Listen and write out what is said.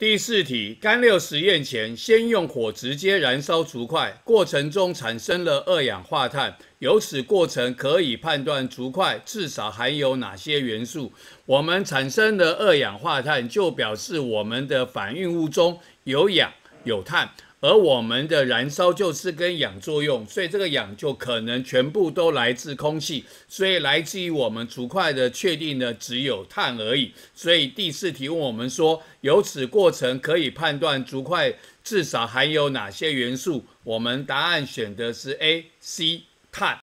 第四题，干馏实验前先用火直接燃烧竹块，过程中产生了二氧化碳，由此过程可以判断竹块至少含有哪些元素？我们产生的二氧化碳就表示我们的反应物中有氧有碳。而我们的燃烧就是跟氧作用，所以这个氧就可能全部都来自空气，所以来自于我们竹块的确定呢只有碳而已。所以第四题问我们说，由此过程可以判断竹块至少含有哪些元素？我们答案选的是 A、C，碳。